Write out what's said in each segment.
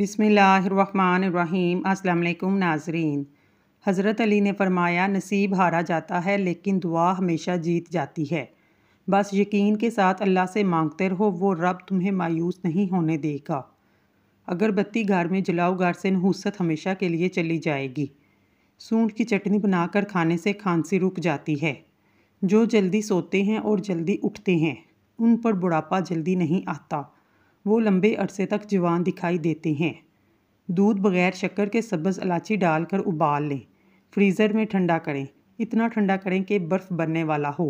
बिसमीम् अल्लाम नाजरीन हज़रत अली ने फ़रमाया नसीब हारा जाता है लेकिन दुआ हमेशा जीत जाती है बस यकीन के साथ अल्लाह से मांगते रहो वो रब तुम्हें मायूस नहीं होने देगा अगरबत्ती घर में जलाओ घर से नहूसत हमेशा के लिए चली जाएगी सूंड की चटनी बनाकर खाने से खांसी रुक जाती है जो जल्दी सोते हैं और जल्दी उठते हैं उन पर बुढ़ापा जल्दी नहीं आता वो लंबे अरसे तक जवान दिखाई देते हैं दूध बगैर शक्कर के सब्ज़ इलायची डालकर उबाल लें फ्रीज़र में ठंडा करें इतना ठंडा करें कि बर्फ़ बनने वाला हो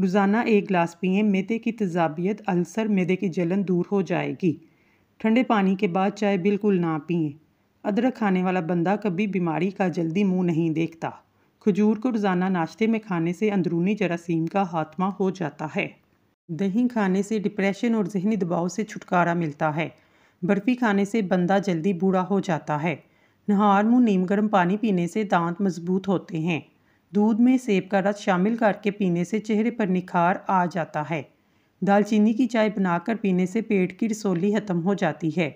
रोज़ाना एक गिलास पिए मेदे की तजाबियत अल्सर मेदे की जलन दूर हो जाएगी ठंडे पानी के बाद चाय बिल्कुल ना पिए अदरक खाने वाला बंदा कभी बीमारी का जल्दी मुंह नहीं देखता खजूर को रोज़ाना नाश्ते में खाने से अंदरूनी जरासीम का हाथमा हो जाता है दही खाने से डिप्रेशन और जहनी दबाव से छुटकारा मिलता है बर्फ़ी खाने से बंदा जल्दी बूढ़ा हो जाता है नहार मुँह नीम गर्म पानी पीने से दांत मजबूत होते हैं दूध में सेब का रस शामिल करके पीने से चेहरे पर निखार आ जाता है दालचीनी की चाय बनाकर पीने से पेट की रसोली ख़त्म हो जाती है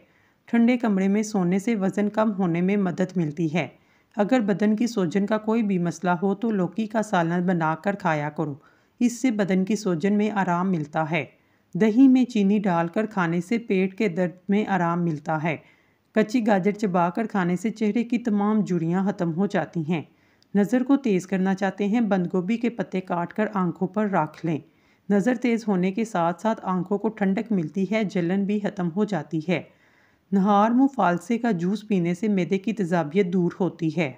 ठंडे कमरे में सोने से वज़न कम होने में मदद मिलती है अगर बदन की सोजन का कोई भी मसला हो तो लौकी का सालन बनाकर खाया करो इससे बदन की सोजन में आराम मिलता है दही में चीनी डालकर खाने से पेट के दर्द में आराम मिलता है कच्ची गाजर चबाकर खाने से चेहरे की तमाम जुड़ियाँ ख़त्म हो जाती हैं नज़र को तेज़ करना चाहते हैं बंद गोभी के पत्ते काट कर आँखों पर रख लें नज़र तेज़ होने के साथ साथ आँखों को ठंडक मिलती है जलन भी ख़त्म हो जाती है नहार मुफालसे का जूस पीने से मैदे की तजाबियत दूर होती है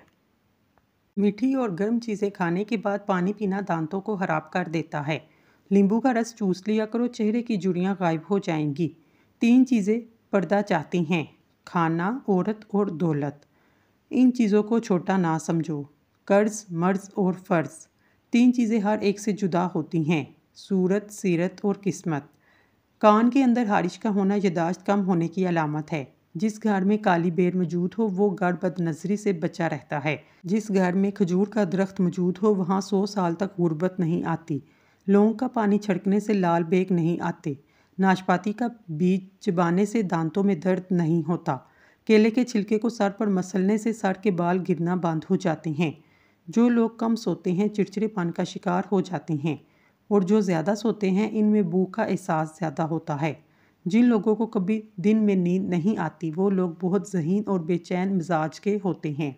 मीठी और गर्म चीज़ें खाने के बाद पानी पीना दांतों को खराब कर देता है नींबू का रस चूस लिया करो चेहरे की जुड़ियाँ गायब हो जाएंगी तीन चीज़ें पर्दा चाहती हैं खाना औरत और दौलत इन चीज़ों को छोटा ना समझो कर्ज मर्ज और फ़र्ज तीन चीज़ें हर एक से जुदा होती हैं सूरत सीरत और किस्मत कान के अंदर हारिश का होना यदाश्त कम होने की अलामत है जिस घर में काली बेर मौजूद हो वो घर बदनजरी से बचा रहता है जिस घर में खजूर का दरख्त मौजूद हो वहाँ सौ साल तक गुर्बत नहीं आती लौंग का पानी छिड़कने से लाल बेग नहीं आते नाशपाती का बीज चबाने से दांतों में दर्द नहीं होता केले के छिलके को सर पर मसलने से सर के बाल गिरना बंद हो जाते हैं जो लोग कम सोते हैं चिड़चिड़ेपन का शिकार हो जाते हैं और जो ज़्यादा सोते हैं इनमें भूख का एहसास ज़्यादा होता है जिन लोगों को कभी दिन में नींद नहीं आती वो लोग बहुत जहीन और बेचैन मिजाज के होते हैं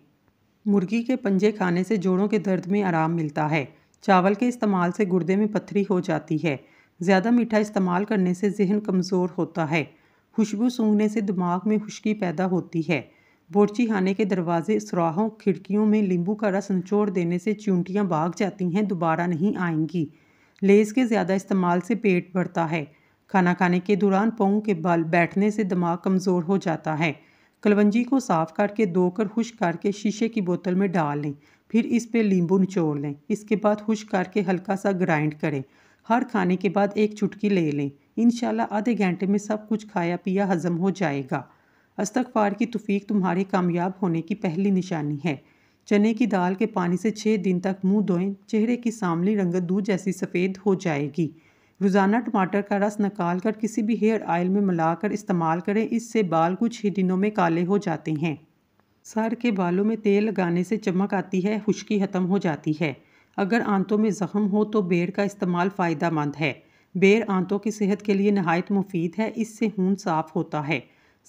मुर्गी के पंजे खाने से जोड़ों के दर्द में आराम मिलता है चावल के इस्तेमाल से गुर्दे में पथरी हो जाती है ज़्यादा मीठा इस्तेमाल करने से जहन कमज़ोर होता है खुशबू सूंघने से दिमाग में खुशकी पैदा होती है बोर्ची खाने के दरवाजे सराहों खिड़कियों में नींबू का रस निचोड़ देने से चूंटियाँ भाग जाती हैं दोबारा नहीं आएंगी लेस के ज़्यादा इस्तेमाल से पेट बढ़ता है खाना खाने के दौरान पाँव के बल बैठने से दिमाग कमज़ोर हो जाता है कलवंजी को साफ करके धोकर खुश करके शीशे की बोतल में डाल लें फिर इस पर नींबू निचोड़ लें इसके बाद खुश करके हल्का सा ग्राइंड करें हर खाने के बाद एक चुटकी ले लें इन आधे घंटे में सब कुछ खाया पिया हजम हो जाएगा अस्तकफार की तफीक तुम्हारे कामयाब होने की पहली निशानी है चने की दाल के पानी से छः दिन तक मुंह धोएं चेहरे की सामली रंगत दूध जैसी सफ़ेद हो जाएगी रोज़ाना टमाटर का रस निकाल कर किसी भी हेयर ऑयल में मिलाकर इस्तेमाल करें इससे बाल कुछ ही दिनों में काले हो जाते हैं सर के बालों में तेल लगाने से चमक आती है खुश्की ख़त्म हो जाती है अगर आंतों में ज़ख्म हो तो बेर का इस्तेमाल फ़ायदा मंद है बेर आंतों की सेहत के लिए नहायत मुफीद है इससे खून साफ होता है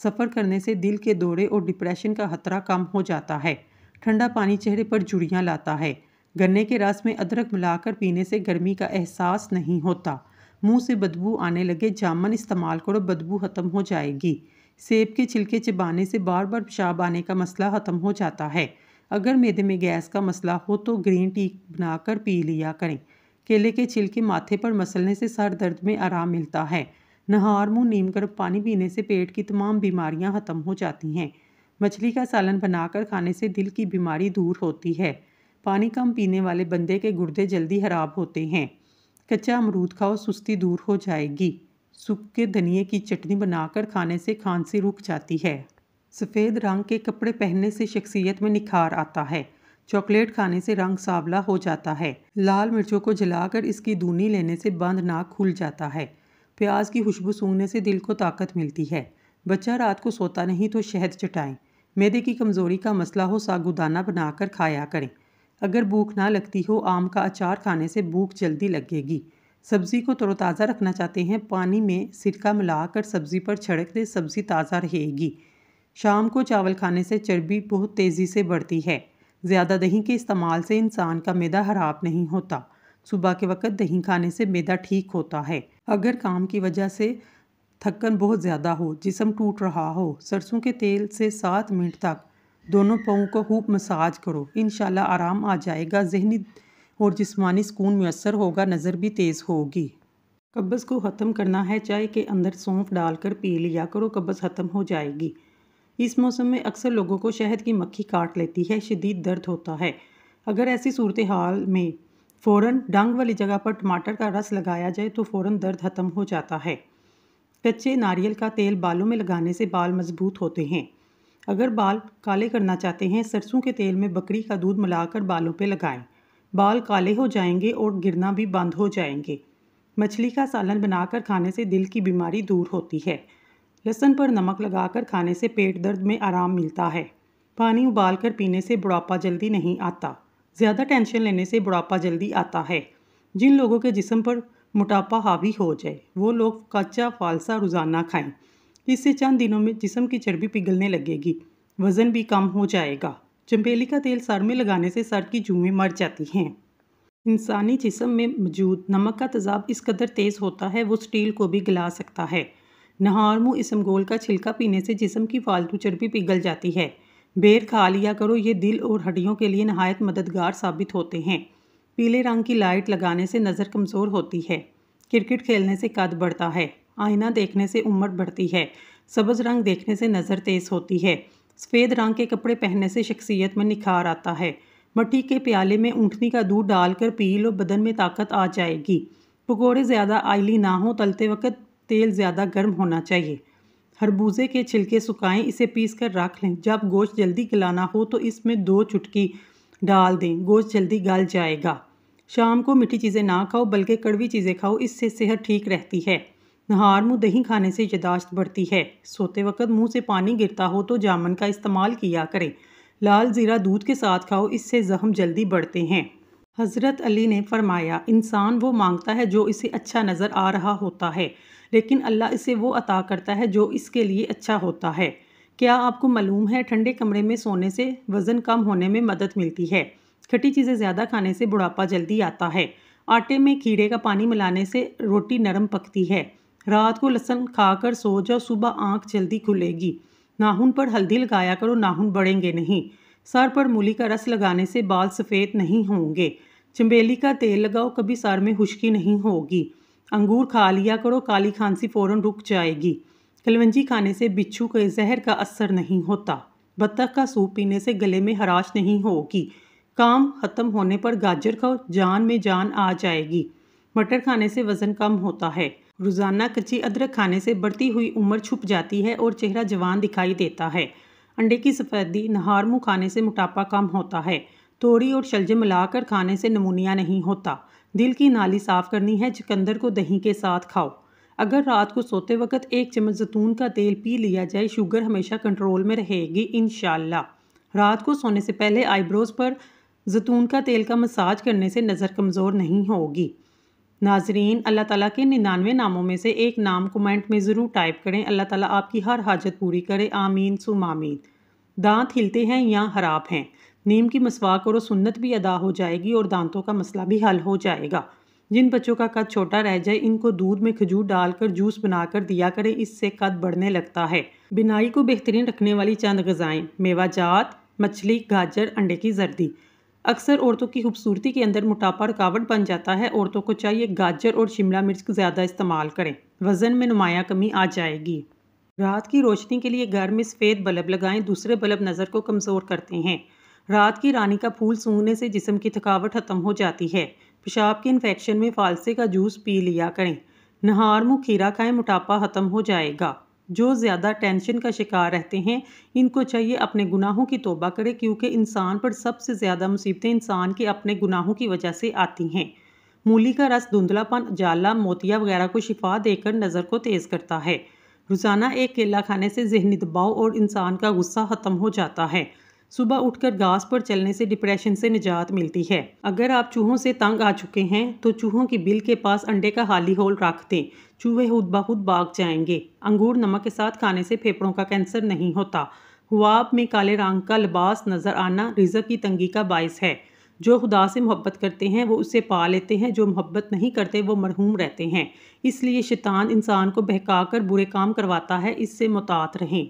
सफ़र करने से दिल के दौरे और डिप्रेशन का खतरा कम हो जाता है ठंडा पानी चेहरे पर जुड़ियाँ लाता है गन्ने के रस में अदरक मिलाकर पीने से गर्मी का एहसास नहीं होता मुंह से बदबू आने लगे जामन इस्तेमाल करो बदबू ख़त्म हो जाएगी सेब के छिलके चबाने से बार बार पेशाब आने का मसला ख़त्म हो जाता है अगर मैदे में गैस का मसला हो तो ग्रीन टी बनाकर पी लिया करें केले के छिलके माथे पर मसलने से सर दर्द में आराम मिलता है नहार मुँह नीम कर पानी पीने से पेट की तमाम बीमारियाँ ख़त्म हो जाती हैं मछली का सालन बनाकर खाने से दिल की बीमारी दूर होती है पानी कम पीने वाले बंदे के गुर्दे जल्दी खराब होते हैं कच्चा अमरूद खाओ सुस्ती दूर हो जाएगी सूखे धनिए की चटनी बनाकर खाने से खांसी रुक जाती है सफ़ेद रंग के कपड़े पहनने से शख्सियत में निखार आता है चॉकलेट खाने से रंग सावला हो जाता है लाल मिर्चों को जलाकर इसकी दूनी लेने से बंद नाक खुल जाता है प्याज की खुशबू सूंघने से दिल को ताकत मिलती है बच्चा रात को सोता नहीं तो शहद चटाएं मैदे की कमज़ोरी का मसला हो सागुदाना बनाकर खाया करें अगर भूख ना लगती हो आम का अचार खाने से भूख जल्दी लगेगी सब्ज़ी को तरोताज़ा रखना चाहते हैं पानी में सिरका मिलाकर सब्ज़ी पर छिड़क दे सब्ज़ी ताज़ा रहेगी शाम को चावल खाने से चर्बी बहुत तेज़ी से बढ़ती है ज़्यादा दही के इस्तेमाल से इंसान का मैदा खराब नहीं होता सुबह के वक्त दही खाने से मैदा ठीक होता है अगर काम की वजह से थकन बहुत ज़्यादा हो जिसम टूट रहा हो सरसों के तेल से सात मिनट तक दोनों पाओं को खूब मसाज करो इन आराम आ जाएगा जहनी और जिसमानी सुकून मैसर होगा नज़र भी तेज़ होगी कब्ज़ को ख़त्म करना है चाय के अंदर सौंफ डालकर पी लिया करो कब्ज़ ख़त्म हो जाएगी इस मौसम में अक्सर लोगों को शहद की मक्खी काट लेती है शदीद दर्द होता है अगर ऐसी सूरत हाल में फ़ौर डंग वाली जगह पर टमाटर का रस लगाया जाए तो फ़ौर दर्द ख़त्म हो जाता है कच्चे नारियल का तेल बालों में लगाने से बाल मजबूत होते हैं अगर बाल काले करना चाहते हैं सरसों के तेल में बकरी का दूध मिलाकर बालों पर लगाएं बाल काले हो जाएंगे और गिरना भी बंद हो जाएंगे मछली का सालन बनाकर खाने से दिल की बीमारी दूर होती है लहसुन पर नमक लगाकर खाने से पेट दर्द में आराम मिलता है पानी उबाल कर पीने से बुढ़ापा जल्दी नहीं आता ज़्यादा टेंशन लेने से बुढ़ापा जल्दी आता है जिन लोगों के जिसम पर मोटापा हावी हो जाए वो लोग कच्चा फालसा रोज़ाना खाएं इससे चंद दिनों में जिसम की चर्बी पिघलने लगेगी वज़न भी कम हो जाएगा चम्बेली का तेल सर में लगाने से सर की जुएँ मर जाती हैं इंसानी जिसम में मौजूद नमक का तजाब इस कदर तेज़ होता है वो स्टील को भी गला सकता है इसम इसमगोल का छिलका पीने से जिसम की फालतू चर्बी पिघल जाती है बेर खा लिया करो ये दिल और हड्डियों के लिए नहायत मददगार साबित होते हैं पीले रंग की लाइट लगाने से नज़र कमज़ोर होती है क्रिकेट खेलने से कद बढ़ता है आईना देखने से उम्र बढ़ती है सब्ज रंग देखने से नज़र तेज़ होती है सफ़ेद रंग के कपड़े पहनने से शख्सियत में निखार आता है मट्टी के प्याले में ऊँटनी का दूध डालकर पी लो बदन में ताकत आ जाएगी पकौड़े ज़्यादा आयली ना हो तलते वक्त तेल ज़्यादा गर्म होना चाहिए खरबूजे के छिलके सुखाएं इसे पीस कर रख लें जब गोश्त जल्दी गलाना हो तो इसमें दो चुटकी डाल दें गोश्त जल्दी गल जाएगा शाम को मीठी चीज़ें ना खाओ बल्कि कड़वी चीज़ें खाओ इससे सेहत ठीक रहती है नहार मुँह दही खाने से यदाश्त बढ़ती है सोते वक्त मुंह से पानी गिरता हो तो जामन का इस्तेमाल किया करें लाल ज़ीरा दूध के साथ खाओ इससे ज़ख्म जल्दी बढ़ते हैं हज़रत अली ने फरमाया इंसान वो मांगता है जो इसे अच्छा नज़र आ रहा होता है लेकिन अल्लाह इसे वो अता करता है जो इसके लिए अच्छा होता है क्या आपको मालूम है ठंडे कमरे में सोने से वज़न कम होने में मदद मिलती है खटी चीज़ें ज़्यादा खाने से बुढ़ापा जल्दी आता है आटे में कीड़े का पानी मिलाने से रोटी नरम पकती है रात को लहसन खाकर सो जाओ सुबह आंख जल्दी खुलेगी नाहुन पर हल्दी लगाया करो नाहुन बढ़ेंगे नहीं सर पर मूली का रस लगाने से बाल सफ़ेद नहीं होंगे चम्बेली का तेल लगाओ कभी सर में खुश्की नहीं होगी अंगूर खा लिया करो काली खांसी फ़ौरन रुक जाएगी कलवंजी खाने से बिच्छू के जहर का असर नहीं होता बत्तख का सूप पीने से गले में हराश नहीं होगी काम ख़त्म होने पर गाजर खाओ जान में जान आ जाएगी मटर खाने से वज़न कम होता है रोज़ाना कच्ची अदरक खाने से बढ़ती हुई उम्र छुप जाती है और चेहरा जवान दिखाई देता है अंडे की सफ़ेदी नहार मुँह खाने से मोटापा कम होता है तोड़ी और शलजम मिलाकर खाने से नमूनिया नहीं होता दिल की नाली साफ़ करनी है चुकंदर को दही के साथ खाओ अगर रात को सोते वक्त एक चम्मच जैतून का तेल पी लिया जाए शुगर हमेशा कंट्रोल में रहेगी इन रात को सोने से पहले आईब्रोज़ पर जैतून का तेल का मसाज करने से नज़र कमज़ोर नहीं होगी नाजरीन अल्लाह ताला के निन्यानवे नामों में से एक नाम कमेंट में ज़रूर टाइप करें अल्लाह ताला आपकी हर हाजत पूरी करे आमीन सुम आमीन दांत हिलते हैं या खराब हैं नीम की मसवाक और सुन्नत भी अदा हो जाएगी और दांतों का मसला भी हल हो जाएगा जिन बच्चों का कद छोटा रह जाए इनको दूध में खजूर डालकर जूस बनाकर दिया करें इससे कद बढ़ने लगता है बिनाई को बेहतरीन रखने वाली चंद गज़ाएँ मेवाजात मछली गाजर अंडे की जर्दी अक्सर औरतों की खूबसूरती के अंदर मोटापा रुकावट बन जाता है औरतों को चाहिए गाजर और शिमला मिर्च का ज़्यादा इस्तेमाल करें वज़न में नुमाया कमी आ जाएगी रात की रोशनी के लिए घर में सफ़ेद बल्ब लगाएं दूसरे बल्ब नज़र को कमज़ोर करते हैं रात की रानी का फूल सूंघने से जिसम की थकावट ख़त्म हो जाती है पेशाब के इन्फेक्शन में फालसे का जूस पी लिया करें नहार मुँह खीरा खाएँ मोटापा ख़त्म हो जाएगा जो ज़्यादा टेंशन का शिकार रहते हैं इनको चाहिए अपने गुनाहों की तोबा करें क्योंकि इंसान पर सबसे ज़्यादा मुसीबतें इंसान के अपने गुनाहों की वजह से आती हैं मूली का रस धुंधलापन जाला मोतिया वगैरह को शिफा देकर नज़र को तेज़ करता है रोज़ाना एक केला खाने से जहनी दबाव और इंसान का गुस्सा ख़त्म हो जाता है सुबह उठकर घास पर चलने से डिप्रेशन से निजात मिलती है अगर आप चूहों से तंग आ चुके हैं तो चूहों की बिल के पास अंडे का हाली होल रख दें चूहे खुद ब खुद भाग जाएंगे अंगूर नमक के साथ खाने से फेफड़ों का कैंसर नहीं होता हुआब में काले रंग का लिबास नज़र आना रिजक की तंगी का बायस है जो खुदा से मोहब्बत करते हैं वो उसे पा लेते हैं जो मोहब्बत नहीं करते वो मरहूम रहते हैं इसलिए शैतान इंसान को बहका कर बुरे काम करवाता है इससे मुतात रहें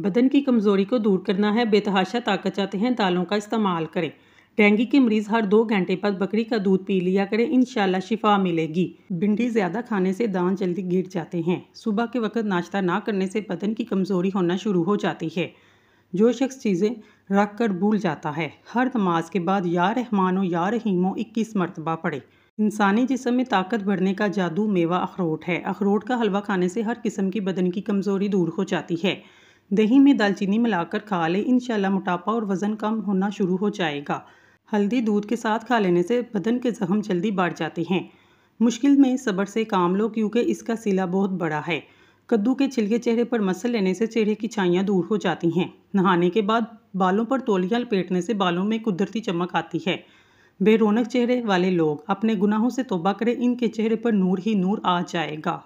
बदन की कमज़ोरी को दूर करना है बेतहाशा ताकत चाहते हैं दालों का इस्तेमाल करें डेंगू के मरीज़ हर दो घंटे बाद बकरी का दूध पी लिया करें इन शिफा मिलेगी भिंडी ज़्यादा खाने से दांत जल्दी गिर जाते हैं सुबह के वक्त नाश्ता ना करने से बदन की कमज़ोरी होना शुरू हो जाती है जो शख्स चीज़ें रख कर भूल जाता है हर नमाज के बाद या रहमानो या रहीमो इक्कीस मरतबा पड़े इंसानी जिसम में ताकत बढ़ने का जादू मेवा अखरोट है अखरोट का हलवा खाने से हर किस्म की बदन की कमज़ोरी दूर हो जाती है दही में दालचीनी मिलाकर खा लें इन मोटापा और वज़न कम होना शुरू हो जाएगा हल्दी दूध के साथ खा लेने से बदन के जख्म जल्दी बढ़ जाते हैं मुश्किल में सब्र से काम लो क्योंकि इसका सिला बहुत बड़ा है कद्दू के छिलके चेहरे पर मसल लेने से चेहरे की छाइयाँ दूर हो जाती हैं नहाने के बाद बालों पर तोलियाँ लपेटने से बालों में कुदरती चमक आती है बेरोनक चेहरे वाले लोग अपने गुनाहों से तोबा करें इनके चेहरे पर नूर ही नूर आ जाएगा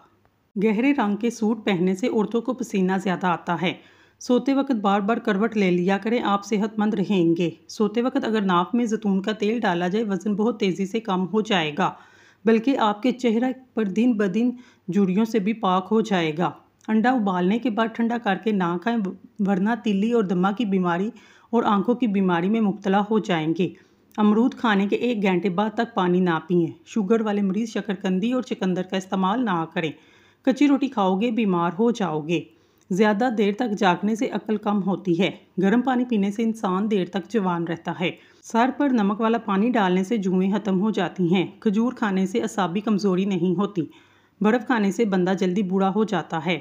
गहरे रंग के सूट पहनने से औरतों को पसीना ज़्यादा आता है सोते वक्त बार बार करवट ले लिया करें आप सेहतमंद रहेंगे सोते वक्त अगर नाप में जैतून का तेल डाला जाए वज़न बहुत तेज़ी से कम हो जाएगा बल्कि आपके चेहरा पर दिन ब दिन जुड़ियों से भी पाक हो जाएगा अंडा उबालने के बाद ठंडा करके ना खाएं वरना तिल्ली और दमा की बीमारी और आंखों की बीमारी में मुबतला हो जाएंगे अमरूद खाने के एक घंटे बाद तक पानी ना पिए शुगर वाले मरीज़ शकरकंदी और चिकंदर का इस्तेमाल ना करें कच्ची रोटी खाओगे बीमार हो जाओगे ज़्यादा देर तक जागने से अक्ल कम होती है गर्म पानी पीने से इंसान देर तक जवान रहता है सर पर नमक वाला पानी डालने से जुएँ ख़त्म हो जाती हैं खजूर खाने से असाबी कमज़ोरी नहीं होती बर्फ़ खाने से बंदा जल्दी बूढ़ा हो जाता है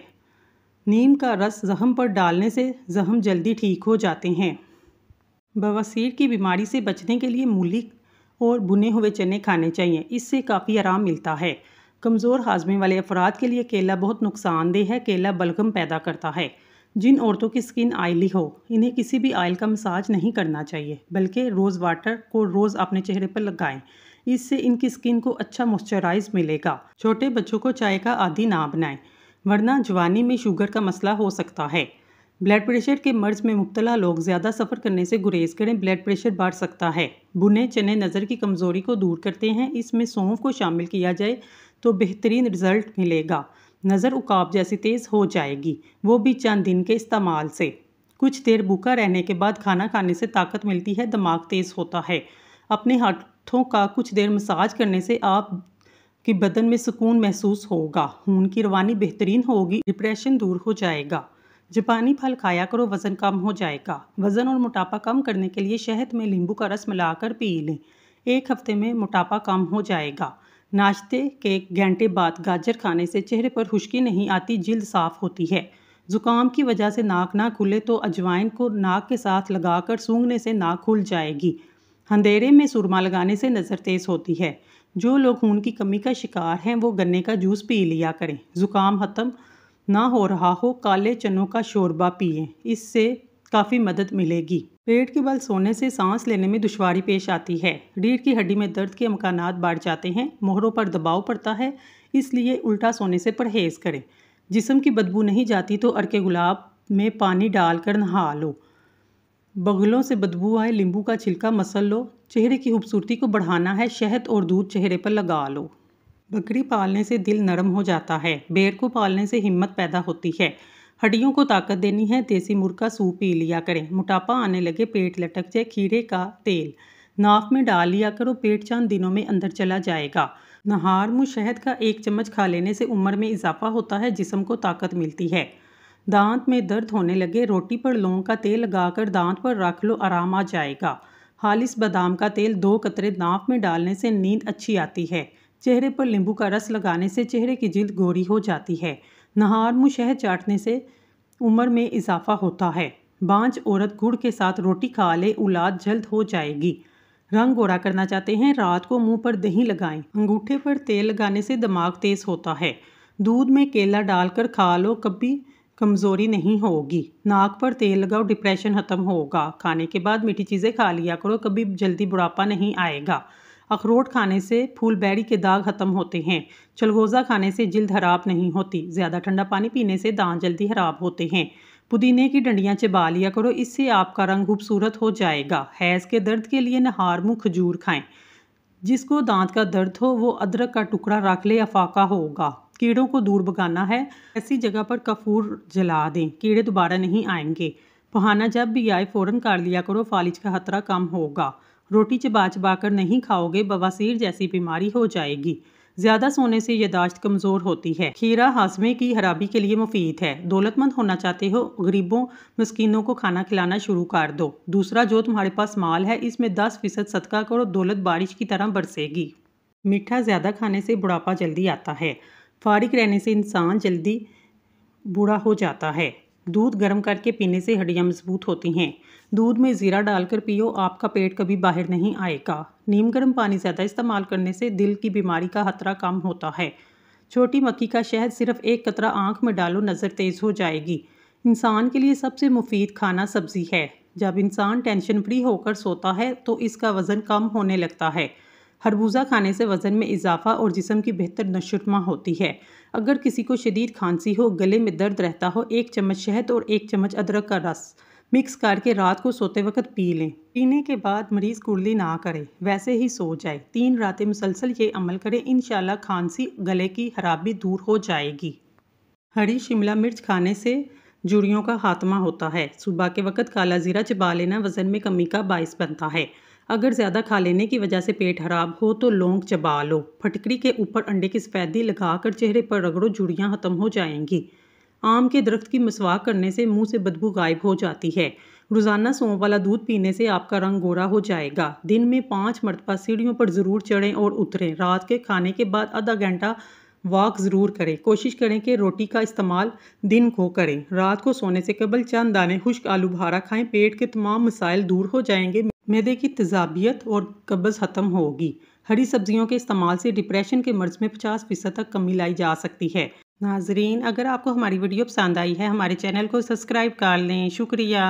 नीम का रस जख्म पर डालने से जख्म जल्दी ठीक हो जाते हैं बवासीर की बीमारी से बचने के लिए मूली और भुने हुए चने खाने चाहिए इससे काफ़ी आराम मिलता है कमज़ोर हाजमे वाले अफराद के लिए केला बहुत नुकसानदेह है केला बलगम पैदा करता है जिन औरतों की स्किन आयली हो इन्हें किसी भी आयल का मसाज नहीं करना चाहिए बल्कि रोज़ वाटर को रोज़ अपने चेहरे पर लगाएं इससे इनकी स्किन को अच्छा मॉइस्चराइज मिलेगा छोटे बच्चों को चाय का आदि ना बनाएं वरना जवानी में शुगर का मसला हो सकता है ब्लड प्रेशर के मर्ज में मुबतला लोग ज़्यादा सफ़र करने से गुरेज करें ब्लड प्रेशर बढ़ सकता है बुने चने नज़र की कमज़ोरी को दूर करते हैं इसमें सौंफ को शामिल किया जाए तो बेहतरीन रिज़ल्ट मिलेगा नज़र उकाब जैसी तेज़ हो जाएगी वो भी चंद दिन के इस्तेमाल से कुछ देर भूखा रहने के बाद खाना खाने से ताकत मिलती है दिमाग तेज़ होता है अपने हाथों का कुछ देर मसाज करने से आप कि बदन में सुकून महसूस होगा खून की रवानी बेहतरीन होगी डिप्रेशन दूर हो जाएगा जापानी फल खाया करो वजन कम हो जाएगा वजन और मोटापा कम करने के लिए शहद में नींबू का रस मिलाकर पी लें एक हफ्ते में मोटापा कम हो जाएगा नाश्ते के घंटे बाद गाजर खाने से चेहरे पर खुश्की नहीं आती जल्द साफ होती है ज़ुकाम की वजह से नाक ना खुले तो अजवाइन को नाक के साथ लगाकर सूंघने से नाक खुल जाएगी अंधेरे में सुरमा लगाने से नज़र तेज़ होती है जो लोग खून की कमी का शिकार हैं वो गन्ने का जूस पी लिया करें ज़ुकाम हतम ना हो रहा हो काले चनों का शोरबा पिए इससे काफ़ी मदद मिलेगी पेट के बल सोने से सांस लेने में दुश्वारी पेश आती है रीढ़ की हड्डी में दर्द के अमकान बढ़ जाते हैं मोहरों पर दबाव पड़ता है इसलिए उल्टा सोने से परहेज़ करें जिसम की बदबू नहीं जाती तो अरके गुलाब में पानी डालकर नहा लो बगलों से बदबू आए लींबू का छिलका मसल लो चेहरे की खूबसूरती को बढ़ाना है शहद और दूध चेहरे पर लगा लो बकरी पालने से दिल नरम हो जाता है बेर को पालने से हिम्मत पैदा होती है हड्डियों को ताकत देनी है देसी मुर्गा सूप पी लिया करें मोटापा आने लगे पेट लटक जाए खीरे का तेल नाफ में डाल लिया करो पेट चंद दिनों में अंदर चला जाएगा नहार मुँह शहद का एक चम्मच खा लेने से उम्र में इजाफा होता है जिसम को ताकत मिलती है दांत में दर्द होने लगे रोटी पर लौंग का तेल लगाकर दांत पर रख लो आराम आ जाएगा हालिस बादाम का तेल दो कतरे नाफ में डालने से नींद अच्छी आती है चेहरे पर नींबू का रस लगाने से चेहरे की जिल्द गोरी हो जाती है नहार मुँह शहद चाटने से उम्र में इजाफा होता है बांझ औरत गुड़ के साथ रोटी खा ले औलाद जल्द हो जाएगी रंग गोरा करना चाहते हैं रात को मुंह पर दही लगाएं अंगूठे पर तेल लगाने से दिमाग तेज़ होता है दूध में केला डालकर खा लो कभी कमज़ोरी नहीं होगी नाक पर तेल लगाओ डिप्रेशन ख़त्म होगा खाने के बाद मीठी चीज़ें खा लिया करो कभी जल्दी बुढ़ापा नहीं आएगा अखरोट खाने से फूल बैरी के दाग ख़त्म होते हैं चलगोज़ा खाने से जल्द खराब नहीं होती ज़्यादा ठंडा पानी पीने से दांत जल्दी खराब होते हैं पुदीने की डंडियाँ चबा लिया करो इससे आपका रंग खूबसूरत हो जाएगा हैज़ के दर्द के लिए नहार मुँह खजूर खाएँ जिसको दांत का दर्द हो वो अदरक का टुकड़ा रख ले अफाका होगा कीड़ों को दूर भगाना है ऐसी जगह पर कफूर जला दें कीड़े दोबारा नहीं आएंगे पहाना जब भी आए फ़ौरन कर लिया करो फालिज का खतरा कम होगा रोटी चबा चबा कर नहीं खाओगे बवासीर जैसी बीमारी हो जाएगी ज़्यादा सोने से यादाश्त कमज़ोर होती है खीरा हाजमे की खराबी के लिए मुफीद है दौलतमंद होना चाहते हो गरीबों मस्किनों को खाना खिलाना शुरू कर दो दूसरा जो तुम्हारे पास माल है इसमें दस फीसद सदका करो दौलत बारिश की तरह बरसेगी मीठा ज़्यादा खाने से बुढ़ापा जल्दी आता है फारिक रहने से इंसान जल्दी बूढ़ा हो जाता है दूध गर्म करके पीने से हड्डियाँ मजबूत होती हैं दूध में ज़ीरा डालकर पियो आपका पेट कभी बाहर नहीं आएगा नीम गर्म पानी ज़्यादा इस्तेमाल करने से दिल की बीमारी का खतरा कम होता है छोटी मक्की का शहद सिर्फ एक कतरा आँख में डालो नज़र तेज़ हो जाएगी इंसान के लिए सबसे मुफीद खाना सब्ज़ी है जब इंसान टेंशन फ्री होकर सोता है तो इसका वज़न कम होने लगता है खरबूजा खाने से वज़न में इजाफा और जिसम की बेहतर नशुरमा होती है अगर किसी को शदीद खांसी हो गले में दर्द रहता हो एक चम्मच शहद और एक चम्मच अदरक का रस मिक्स करके रात को सोते वक्त पी लें पीने के बाद मरीज़ कुर्ली ना करे वैसे ही सो जाए तीन रातें मुसलसल ये अमल करें इन खांसी गले की खराबी दूर हो जाएगी हरी शिमला मिर्च खाने से जुड़ियों का खात्मा होता है सुबह के वक्त काला ज़ीरा चबा लेना वज़न में कमी का बायस बनता है अगर ज़्यादा खा लेने की वजह से पेट खराब हो तो लौंग चबा लो फटकरी के ऊपर अंडे की सफ़ेदी लगाकर चेहरे पर रगड़ो जुड़ियाँ ख़त्म हो जाएंगी आम के दरख्त की मसवाक करने से मुंह से बदबू गायब हो जाती है रोज़ाना सौंप वाला दूध पीने से आपका रंग गोरा हो जाएगा दिन में पाँच मरतबा सीढ़ियों पर ज़रूर चढ़ें और उतरें रात के खाने के बाद आधा घंटा वॉक ज़रूर करें कोशिश करें कि रोटी का इस्तेमाल दिन को करें रात को सोने से कबल चंद दाने खुश्क आलू भारा खाएं पेट के तमाम मसाइल दूर हो जाएंगे मैदे की तजाबियत और कब्ज़ ख़त्म होगी हरी सब्जियों के इस्तेमाल से डिप्रेशन के मर्ज में 50 फ़ीसद तक कमी लाई जा सकती है नाजरीन अगर आपको हमारी वीडियो पसंद आई है हमारे चैनल को सब्सक्राइब कर लें शुक्रिया